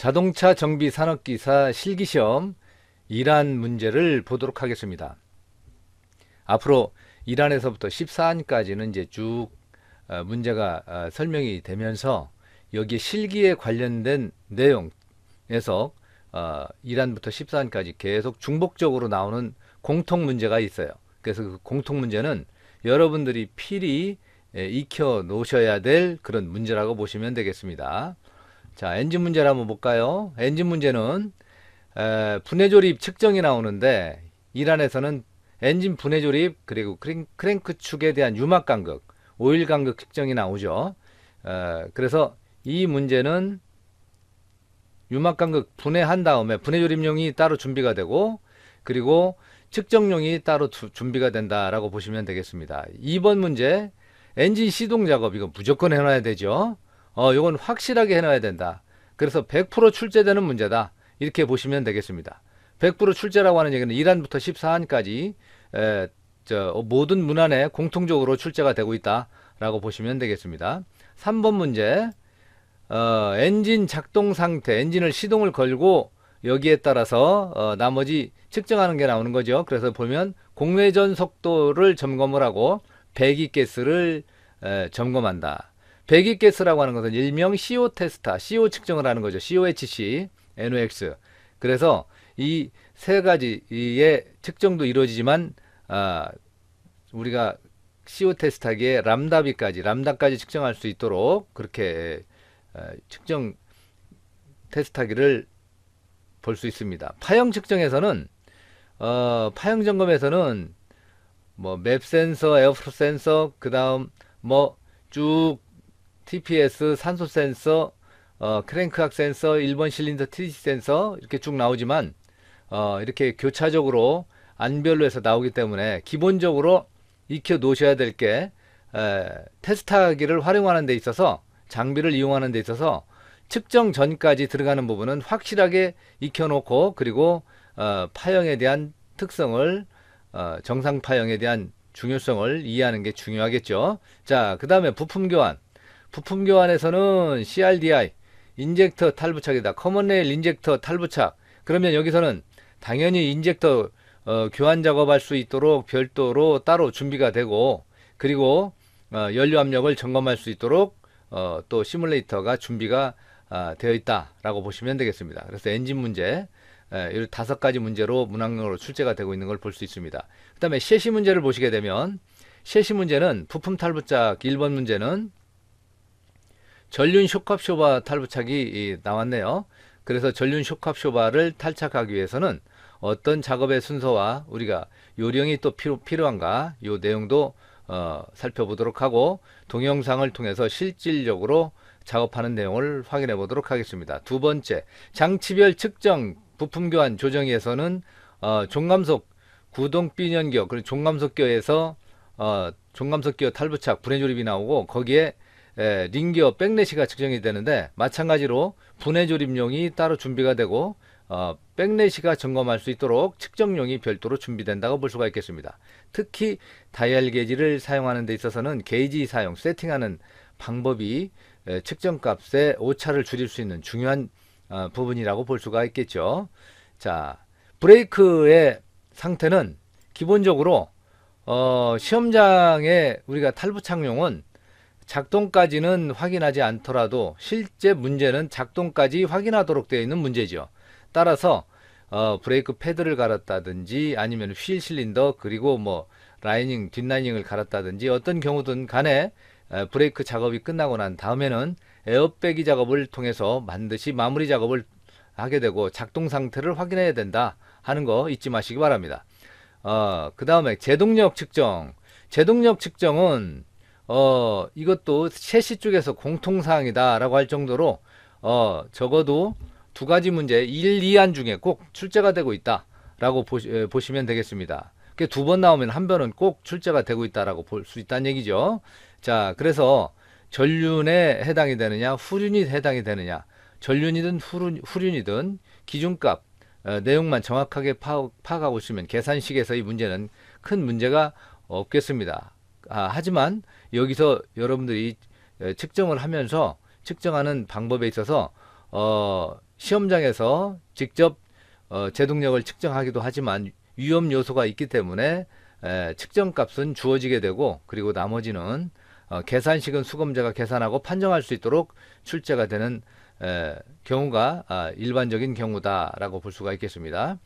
자동차 정비 산업기사 실기시험 이란 문제를 보도록 하겠습니다. 앞으로 이란에서부터 14안까지는 이제 쭉 어, 문제가 어, 설명이 되면서 여기 실기에 관련된 내용에서 어, 이란부터 14안까지 계속 중복적으로 나오는 공통 문제가 있어요. 그래서 그 공통 문제는 여러분들이 필히 예, 익혀 놓으셔야 될 그런 문제라고 보시면 되겠습니다. 자, 엔진 문제를 한번 볼까요? 엔진 문제는 에, 분해조립 측정이 나오는데 이란에서는 엔진 분해조립 그리고 크랭, 크랭크 축에 대한 유막 간극, 오일 간극 측정이 나오죠. 에, 그래서 이 문제는 유막 간극 분해한 다음에 분해조립용이 따로 준비가 되고 그리고 측정용이 따로 두, 준비가 된다라고 보시면 되겠습니다. 2번 문제 엔진 시동 작업 이거 무조건 해놔야 되죠. 어, 이건 확실하게 해놔야 된다. 그래서 100% 출제되는 문제다. 이렇게 보시면 되겠습니다. 100% 출제라고 하는 얘기는 1안부터 14안까지 에, 저, 모든 문안에 공통적으로 출제가 되고 있다라고 보시면 되겠습니다. 3번 문제 어, 엔진 작동 상태, 엔진을 시동을 걸고 여기에 따라서 어, 나머지 측정하는 게 나오는 거죠. 그래서 보면 공회전 속도를 점검을 하고 배기 개스를 에, 점검한다. 배기게스라고 하는 것은 일명 CO 테스타, CO 측정을 하는 거죠. COHC, NOx. 그래서 이 세 가지의 측정도 이루어지지만 아, 우리가 CO 테스트하기에 람다비까지, 람다까지 측정할 수 있도록 그렇게 아, 측정 테스트하기를 볼 수 있습니다. 파형 측정에서는 어, 파형 점검에서는 뭐 맵 센서, 에어프로 센서, 그다음 뭐쭉 TPS, 산소 센서, 어, 크랭크악 센서, 1번 실린더 TDC 센서 이렇게 쭉 나오지만 어, 이렇게 교차적으로 안별로 해서 나오기 때문에 기본적으로 익혀 놓으셔야 될 게 테스트하기를 활용하는 데 있어서 장비를 이용하는 데 있어서 측정 전까지 들어가는 부분은 확실하게 익혀 놓고 그리고 어, 파형에 대한 특성을 어, 정상 파형에 대한 중요성을 이해하는 게 중요하겠죠. 자, 그 다음에 부품 교환. 부품 교환에서는 CRDI, 인젝터 탈부착이다. 커먼 레일 인젝터 탈부착. 그러면 여기서는 당연히 인젝터 어, 교환 작업할 수 있도록 별도로 따로 준비가 되고 그리고 어, 연료 압력을 점검할 수 있도록 어, 또 시뮬레이터가 준비가 어, 되어 있다라고 보시면 되겠습니다. 그래서 엔진 문제 이 다섯 가지 문제로 문항으로 출제가 되고 있는 걸 볼 수 있습니다. 그 다음에 셰시 문제를 보시게 되면 셰시 문제는 부품 탈부착 1번 문제는 전륜 쇼캅쇼바 탈부착이 나왔네요. 그래서 전륜 쇼캅쇼바를 탈착하기 위해서는 어떤 작업의 순서와 우리가 요령이 또 필요, 필요한가 이 내용도 어, 살펴보도록 하고 동영상을 통해서 실질적으로 작업하는 내용을 확인해 보도록 하겠습니다. 두 번째, 장치별 측정 부품 교환 조정에서는 어, 종감속 구동 B년격 그리고 종감속교에서 어, 종감속교 탈부착 분해조립이 나오고 거기에 예, 링기어 백넷시가 측정이 되는데 마찬가지로 분해 조립용이 따로 준비가 되고 어, 백넷시가 점검할 수 있도록 측정용이 별도로 준비된다고 볼 수가 있겠습니다. 특히 다이얼 게이지를 사용하는 데 있어서는 게이지 사용, 세팅하는 방법이 예, 측정값의 오차를 줄일 수 있는 중요한 어, 부분이라고 볼 수가 있겠죠. 자, 브레이크의 상태는 기본적으로 어, 시험장에 우리가 탈부 착용은 작동까지는 확인하지 않더라도 실제 문제는 작동까지 확인하도록 되어 있는 문제죠. 따라서 어, 브레이크 패드를 갈았다든지 아니면 휠 실린더 그리고 뭐 라이닝 뒷라이닝을 갈았다든지 어떤 경우든 간에 브레이크 작업이 끝나고 난 다음에는 에어백이 작업을 통해서 반드시 마무리 작업을 하게 되고 작동 상태를 확인해야 된다 하는 거 잊지 마시기 바랍니다. 어, 그 다음에 제동력 측정. 제동력 측정은 어, 이것도 셰시 쪽에서 공통사항이다 라고 할 정도로 어, 적어도 두 가지 문제 1, 2안 중에 꼭 출제가 되고 있다 라고 보시, 면 되겠습니다. 두 번 나오면 한 번은 꼭 출제가 되고 있다라고 볼 수 있다는 얘기죠. 자, 그래서 전륜에 해당이 되느냐, 후륜이 해당이 되느냐, 전륜이든 후륜, 후륜이든 기준값, 어, 내용만 정확하게 파악, 파악하고 있으면 계산식에서 이 문제는 큰 문제가 없겠습니다. 아, 하지만 여기서 여러분들이 어, 측정을 하면서 측정하는 방법에 있어서 어, 시험장에서 직접 어, 제동력을 측정하기도 하지만 위험 요소가 있기 때문에 에, 측정값은 주어지게 되고 그리고 나머지는 어, 계산식은 수검자가 계산하고 판정할 수 있도록 출제가 되는 에, 경우가 아, 일반적인 경우다라고 볼 수가 있겠습니다.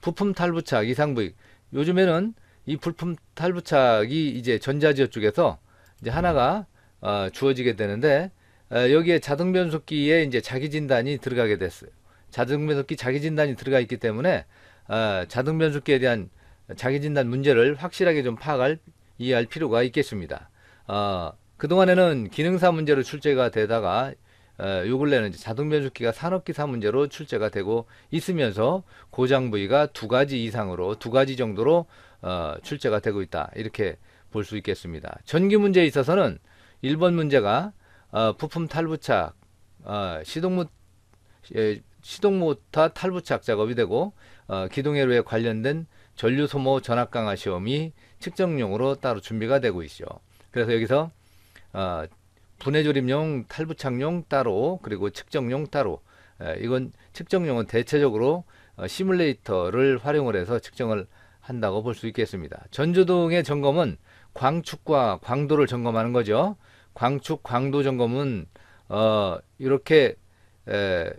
부품 탈부착 이상 부익 요즘에는 이 불품 탈부착이 이제 전자지역 쪽에서 이제 하나가 어, 주어지게 되는데 어, 여기에 자동 변속기에 이제 자기 진단이 들어가게 됐어요. 자동 변속기 자기 진단이 들어가 있기 때문에 어, 자동 변속기에 대한 자기 진단 문제를 확실하게 좀 파악할 이해할 필요가 있겠습니다. 어, 그동안에는 기능사 문제로 출제가 되다가 어, 요 근래는 자동 변속기가 산업기사 문제로 출제가 되고 있으면서 고장 부위가 두 가지 이상으로 두 가지 정도로 어, 출제가 되고 있다 이렇게 볼 수 있겠습니다. 전기 문제에 있어서는 1번 문제가 어, 부품 탈부착 어, 시동무 예, 시동모터 탈부착 작업이 되고 어, 기동회로에 관련된 전류 소모 전압 강화 시험이 측정용으로 따로 준비가 되고 있죠. 그래서 여기서 어, 분해조립용 탈부착용 따로 그리고 측정용 따로 예, 이건 측정용은 대체적으로 어, 시뮬레이터를 활용을 해서 측정을 한다고 볼 수 있겠습니다. 전조등의 점검은 광축과 광도를 점검하는 거죠. 광축, 광도 점검은 어, 이렇게 에,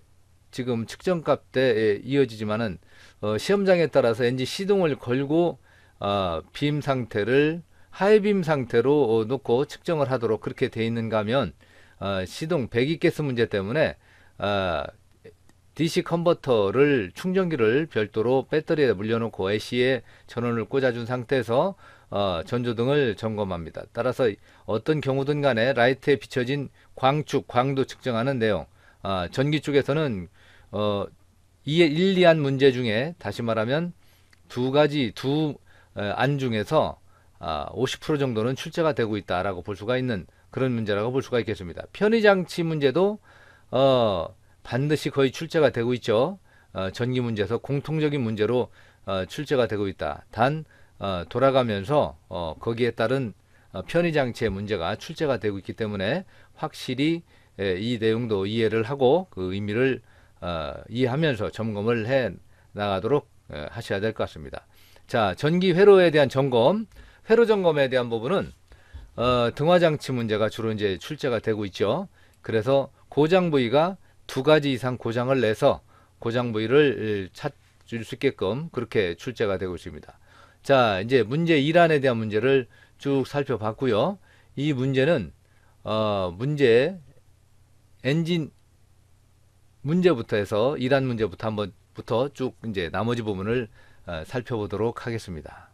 지금 측정값 때에 이어지지만은 어, 시험장에 따라서 NG 시동을 걸고 어, 빔 상태를 하이빔 상태로 어, 놓고 측정을 하도록 그렇게 돼 있는가 하면 어, 시동 배기가스 문제 때문에 어, DC 컨버터를 충전기를 별도로 배터리에 물려놓고 AC에 전원을 꽂아준 상태에서 어, 전조등을 점검합니다. 따라서 어떤 경우든 간에 라이트에 비춰진 광축, 광도 측정하는 내용 어, 전기 쪽에서는 어, 일리한 문제 중에 다시 말하면 두 가지, 두안 어, 중에서 50% 아, 정도는 출제가 되고 있다라고 볼 수가 있는 그런 문제라고 볼 수가 있겠습니다. 편의장치 문제도 어, 반드시 거의 출제가 되고 있죠. 어, 전기 문제에서 공통적인 문제로 어, 출제가 되고 있다. 단 어, 돌아가면서 어, 거기에 따른 어, 편의장치의 문제가 출제가 되고 있기 때문에 확실히 예, 이 내용도 이해를 하고 그 의미를 어, 이해하면서 점검을 해 나가도록 예, 하셔야 될 것 같습니다. 자, 전기 회로에 대한 점검. 회로 점검에 대한 부분은 어, 등화장치 문제가 주로 이제 출제가 되고 있죠. 그래서 고장 부위가 두 가지 이상 고장을 내서 고장 부위를 찾을 수 있게끔 그렇게 출제가 되고 있습니다. 자, 이제 문제 1안에 대한 문제를 쭉 살펴봤고요. 이 문제는 어, 문제 엔진 문제부터 해서 1안 문제부터 한번부터 쭉 이제 나머지 부분을 어, 살펴보도록 하겠습니다.